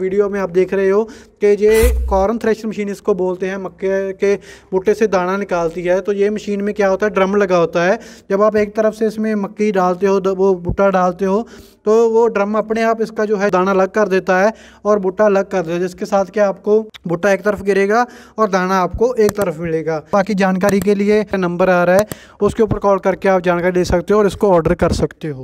video में आप देख रहे हो कि ये कॉर्न थ्रेशर मशीन इसको बोलते हैं मक्के के बुट्टे से दाना निकालती है तो ये मशीन में क्या होता है ड्रम लगा होता है जब आप एक तरफ से इसमें मक्की डालते हो वो बुट्टा डालते हो तो वो ड्रम अपने आप इसका जो है दाना अलग कर देता है और बुट्टा अलग कर देता है जिसके साथ क्या आपको बुट्टा एक तरफ गिरेगा और दाना आपको एक तरफ मिलेगा बाकी जानकारी के लिए नंबर आ रहा है उसके ऊपर कॉल करके आप जानकारी ले सकते हो और इसको ऑर्डर कर सकते हो